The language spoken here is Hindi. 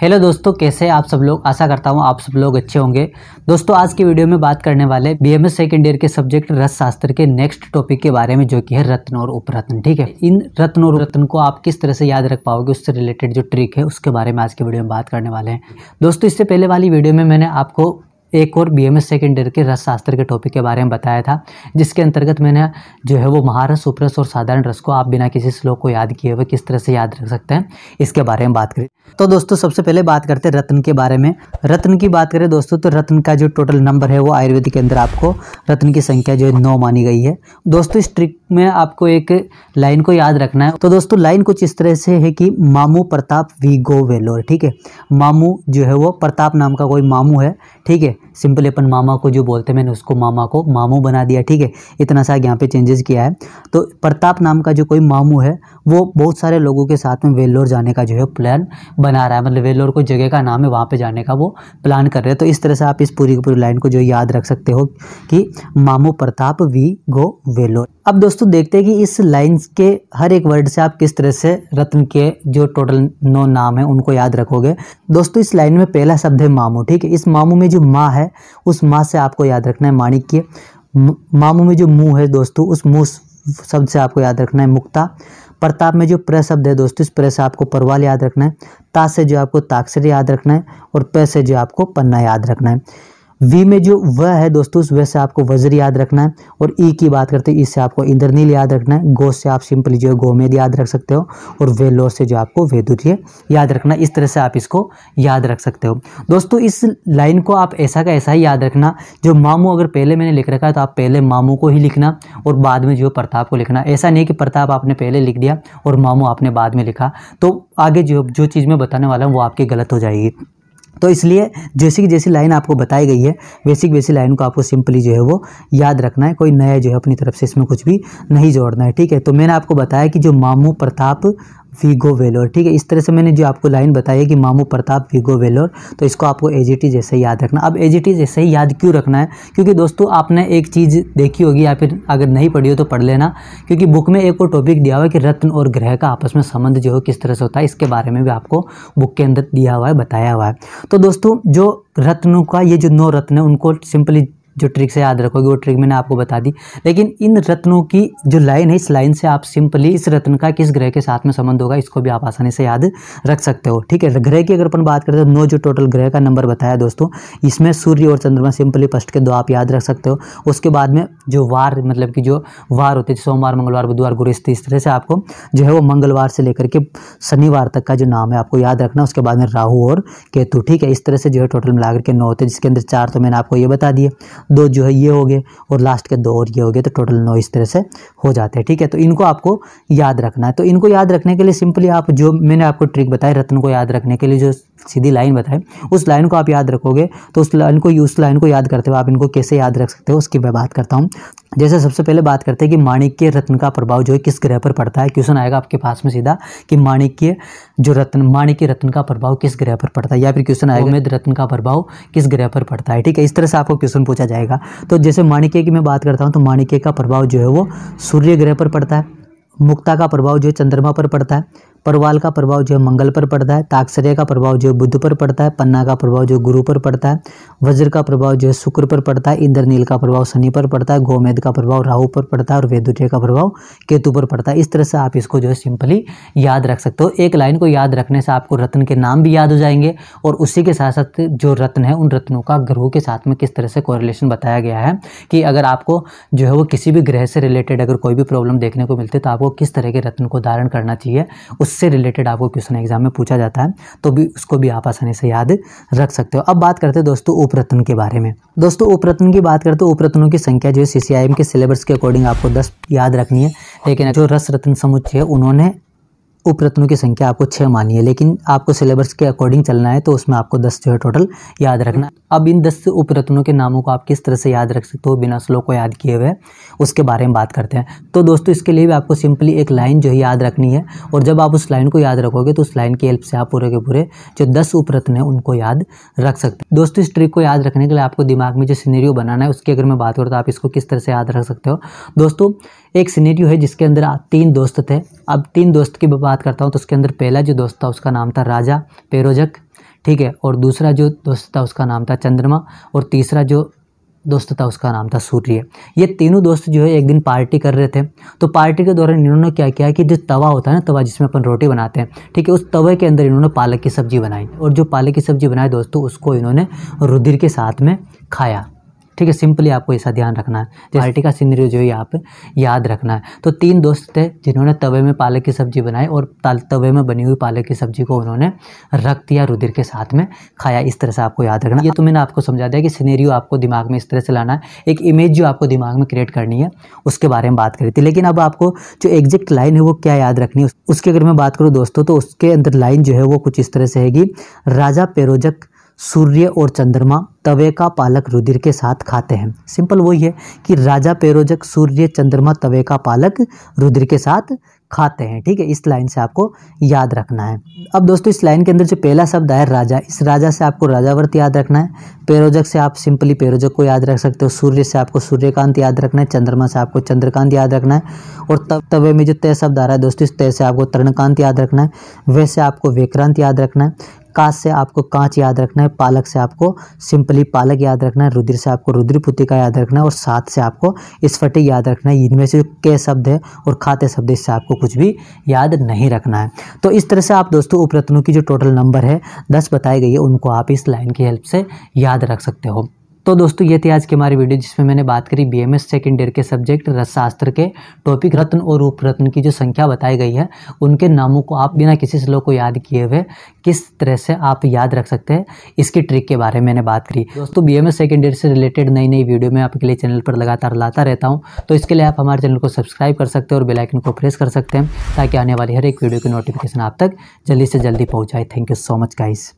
हेलो दोस्तों कैसे आप सब लोग आशा करता हूँ आप सब लोग अच्छे होंगे दोस्तों आज की वीडियो में बात करने वाले बी एम सेकेंड ईयर के सब्जेक्ट रस शास्त्र के नेक्स्ट टॉपिक के बारे में जो कि है रत्न और उपरत्न ठीक है इन रत्न और रत्न को आप किस तरह से याद रख पाओगे उससे रिलेटेड जो ट्रिक है उसके बारे में आज की वीडियो में बात करने वाले हैं दोस्तों इससे पहले वाली वीडियो में मैंने आपको एक और B M S second year के रस शास्त्र के टॉपिक के बारे में बताया था जिसके अंतर्गत मैंने जो है वो महारस उपरस और साधारण रस को आप बिना किसी श्लोक को याद किए हुए किस तरह से याद रख सकते हैं इसके बारे में बात करें तो दोस्तों सबसे पहले बात करते हैं रत्न के बारे में रत्न की बात करें दोस्तों तो रत्न का जो टोटल नंबर है वो आयुर्वेद के अंदर आपको रत्न की संख्या जो है नौ मानी गई है दोस्तों इस ट्रिक में आपको एक लाइन को याद रखना है तो दोस्तों लाइन कुछ इस तरह से है कि मामू प्रताप वी गो वेलोर ठीक है मामू जो है वो प्रताप नाम का कोई मामू है ठीक है सिंपली अपन मामा को जो बोलते हैं मैंने उसको मामा को मामू बना दिया ठीक है इतना सा यहाँ पे चेंजेस किया है तो प्रताप नाम का जो कोई मामू है वो बहुत सारे लोगों के साथ में वेल्लोर जाने का जो है प्लान बना रहा है मतलब वेल्लोर को जगह का नाम है वहाँ पर जाने का वो प्लान कर रहे हैं तो इस तरह से आप इस पूरी पूरी लाइन को जो याद रख सकते हो कि मामू प्रताप वी गो वेल्लोर अब दोस्तों देखते हैं कि इस लाइन के हर एक वर्ड से आप किस तरह से रत्न के जो टोटल नौ नाम है उनको याद रखोगे दोस्तों इस लाइन में पहला शब्द है मामू ठीक है इस मामू में जो माँ है है उस माँ से आपको याद रखना है माणिक्य मामू में जो मुँह है दोस्तों उस मुँह शब्द से आपको याद रखना है मुक्ता प्रताप में जो प्र शब्द है दोस्तों इस प्र से आपको परवाल याद रखना है ता से जो आपको ताक्षर याद रखना है और प से जो आपको पन्ना याद रखना है वी में जो व है दोस्तों उस से आपको वज्र याद रखना है और ई e की बात करते हैं इससे e आपको इंद्रनील याद रखना है गो से आप सिंपली जो है गोमेद याद रख सकते हो और लो से जो आपको वेदुर्य याद रखना इस तरह से आप इसको याद रख सकते हो दोस्तों इस लाइन को आप ऐसा का ऐसा ही याद रखना जो मामू अगर पहले मैंने लिख रखा है तो आप पहले मामू को ही लिखना और बाद में जो प्रताप को लिखना ऐसा नहीं कि प्रताप आपने पहले लिख दिया और मामू आपने बाद में लिखा तो आगे जो जो चीज़ मैं बताने वाला हूँ वो आपकी गलत हो जाएगी तो इसलिए जैसी की जैसी लाइन आपको बताई गई है वैसी की वैसी लाइन को आपको सिंपली जो है वो याद रखना है कोई नया जो है अपनी तरफ से इसमें कुछ भी नहीं जोड़ना है ठीक है तो मैंने आपको बताया कि जो मामू प्रताप वीगो वेलोर ठीक है इस तरह से मैंने जो आपको लाइन बताई है कि मामू प्रताप वीगो वेलोर तो इसको आपको एजीटी जैसे ही याद रखना अब एजीटी जैसे ही याद क्यों रखना है क्योंकि दोस्तों आपने एक चीज़ देखी होगी या फिर अगर नहीं पढ़ी हो तो पढ़ लेना क्योंकि बुक में एक और टॉपिक दिया हुआ है कि रत्न और ग्रह का आपस में संबंध जो है किस तरह से होता है इसके बारे में भी आपको बुक के अंदर दिया हुआ है बताया हुआ है तो दोस्तों जो रत्नों का ये जो नौ रत्न है उनको सिंपली जो ट्रिक से याद रखोगे वो ट्रिक मैंने आपको बता दी लेकिन इन रत्नों की जो लाइन है इस लाइन से आप सिंपली इस रत्न का किस ग्रह के साथ में संबंध होगा इसको भी आप आसानी से याद रख सकते हो ठीक है ग्रह की अगर अपन बात करें तो नौ जो टोटल ग्रह का नंबर बताया दोस्तों इसमें सूर्य और चंद्रमा सिंपली फर्स्ट के दो आप याद रख सकते हो उसके बाद में जो वार मतलब कि जो वार होते हैं सोमवार मंगलवार बुधवार गुरु इस तरह से आपको जो है वो मंगलवार से लेकर के शनिवार तक का जो नाम है आपको याद रखना उसके बाद में राहू और केतु ठीक है इस तरह से जो है टोटल मिलाकर के नौ होते हैं जिसके अंदर चार तो मैंने आपको ये बता दिया दो जो है ये हो गए और लास्ट के दो और ये हो गए तो टोटल नौ इस तरह से हो जाते हैं ठीक है तो इनको आपको याद रखना है तो इनको याद रखने के लिए सिंपली आप जो मैंने आपको ट्रिक बताया रत्न को याद रखने के लिए जो सीधी लाइन बताएं उस लाइन को आप याद रखोगे तो उस लाइन को उस लाइन को याद करते हुए आप इनको कैसे याद रख सकते हो उसकी मैं बात करता हूँ जैसे सबसे पहले बात करते हैं कि माणिक्य रत्न का प्रभाव जो है किस ग्रह पर पड़ता है क्वेश्चन आएगा आपके पास में सीधा कि माणिक्य जो रत्न माणिक्य रत्न का प्रभाव किस ग्रह पर पड़ता है या फिर क्वेश्चन आएगा मेद रत्न का प्रभाव किस ग्रह पर पड़ता है ठीक है इस तरह से आपको क्वेश्चन पूछा जाएगा तो जैसे माणिक्य की मैं बात करता हूँ तो माणिक्य का प्रभाव जो है वो सूर्य ग्रह पर पड़ता है मुक्ता का प्रभाव जो है चंद्रमा पर पड़ता है परवाल का प्रभाव जो है मंगल पर पड़ता है ताक्षर्य का प्रभाव जो है बुद्ध पर पड़ता है पन्ना का प्रभाव जो गुरु पर पड़ता है वज्र का प्रभाव जो है शुक्र पर पड़ता है इंद्रनील का प्रभाव शनि पर पड़ता है गोमेद का प्रभाव राहु पर पड़ता है और वेदुटे का प्रभाव केतु पर पड़ता है इस तरह से आप इसको जो है सिंपली याद रख सकते हो एक लाइन को याद रखने से आपको रत्न के नाम भी याद हो जाएंगे और उसी के साथ साथ जो रत्न है उन रत्नों का ग्रह के साथ में किस तरह से कोरिलेशन बताया गया है कि अगर आपको जो है वो किसी भी ग्रह से रिलेटेड अगर कोई भी प्रॉब्लम देखने को मिलती है तो आपको किस तरह के रत्न को धारण करना चाहिए उससे रिलेटेड आपको क्वेश्चन एग्जाम में पूछा जाता है तो भी उसको भी आप आसानी से याद रख सकते हो अब बात करते हैं दोस्तों उपरत्न के बारे में दोस्तों उपरत्न की बात करते हैं उपरत्नों की संख्या जो है सी के सिलेबस के अकॉर्डिंग आपको दस याद रखनी है लेकिन जो रस रत्न समुच्चय है उन्होंने उपरत्नों की संख्या आपको छः मानी है लेकिन आपको सिलेबस के अकॉर्डिंग चलना है तो उसमें आपको दस जो है टोटल याद रखना अब इन दस उपरत्नों के नामों को आप किस तरह से याद रख सकते हो बिना स्लो को याद किए हुए उसके बारे में बात करते हैं तो दोस्तों इसके लिए भी आपको सिंपली एक लाइन जो है याद रखनी है और जब आप उस लाइन को याद रखोगे तो उस लाइन की हेल्प से आप पूरे के पूरे जो दस उपरत्न हैं उनको याद रख सकते हैं दोस्तों इस ट्रिक को याद रखने के लिए आपको दिमाग में जो सीनेरियो बनाना है उसकी अगर मैं बात करूँ तो आप इसको किस तरह से याद रख सकते हो दोस्तों एक सीनेरियो है जिसके अंदर तीन दोस्त थे अब तीन दोस्त की बात करता हूँ तो उसके अंदर पहला जो दोस्त था उसका नाम था राजा पेरोजक ठीक है और दूसरा जो दोस्त था उसका नाम था चंद्रमा और तीसरा जो दोस्त था उसका नाम था सूर्य ये तीनों दोस्त जो है एक दिन पार्टी कर रहे थे तो पार्टी के दौरान इन्होंने क्या किया कि जो तवा होता है ना तवा जिसमें अपन रोटी बनाते हैं ठीक है उस तवे के अंदर इन्होंने पालक की सब्ज़ी बनाई और जो पालक की सब्ज़ी बनाई दोस्तों उसको इन्होंने रुधिर के साथ में खाया ठीक है सिंपली आपको ऐसा ध्यान रखना है पार्टी का सीनरी जो है आप याद रखना है तो तीन दोस्त थे जिन्होंने तवे में पालक की सब्जी बनाई और तवे में बनी हुई पालक की सब्जी को उन्होंने रख दिया रुधिर के साथ में खाया इस तरह से आपको याद रखना ये तो मैंने आपको समझा दिया कि सीनेरियो आपको दिमाग में इस तरह से लाना है एक इमेज जो आपको दिमाग में क्रिएट करनी है उसके बारे में बात करी थी लेकिन अब आपको जो एग्जैक्ट लाइन है वो क्या याद रखनी है उसकी अगर मैं बात करूँ दोस्तों तो उसके अंदर लाइन जो है वो कुछ इस तरह से हैगी राजा पेरोजक सूर्य और चंद्रमा तवे का पालक रुधिर के साथ खाते हैं सिंपल वही है कि राजा पेरोजक सूर्य चंद्रमा तवे का पालक रुधिर के साथ खाते हैं ठीक है इस लाइन से आपको याद रखना है अब दोस्तों इस लाइन के अंदर जो पहला शब्द आया राजा इस राजा से आपको राजावर्त याद रखना है पेरोजक से आप सिंपली पेरोजक को याद रख सकते हो सूर्य से आपको सूर्यकांत याद रखना है चंद्रमा से आपको चंद्रकांत याद रखना है और तब तवे में जो तय शब्द आ रहा है दोस्तों इस तय से आपको तरणकांत याद रखना है वैसे आपको वेक्रांत याद रखना है कांच से आपको कांच याद रखना है पालक से आपको सिंपली पालक याद रखना है रुद्र से आपको रुद्रपुतिका याद रखना है और सात से आपको स्फटिक याद रखना है इनमें से के शब्द है और खाते शब्द इससे आपको कुछ भी याद नहीं रखना है तो इस तरह से आप दोस्तों उपरत्नों की जो टोटल नंबर है दस बताई गई है उनको आप इस लाइन की हेल्प से याद रख सकते हो तो दोस्तों ये थी आज की हमारी वीडियो जिसमें मैंने बात करी B M S second year के सब्जेक्ट रसशास्त्र के टॉपिक रत्न और रूप रत्न की जो संख्या बताई गई है उनके नामों को आप बिना किसी श्लोक को याद किए हुए किस तरह से आप याद रख सकते हैं इसकी ट्रिक के बारे में मैंने बात करी दोस्तों B M S second year से रिलेटेड नई नई वीडियो मैं आपके लिए चैनल पर लगातार लाता रहता हूँ तो इसके लिए आप हमारे चैनल को सब्सक्राइब कर सकते हैं और बेलाइकन को प्रेस कर सकते हैं ताकि आने वाली हर एक वीडियो की नोटिफिकेशन आप तक जल्दी से जल्दी पहुँचाए thank you so much guys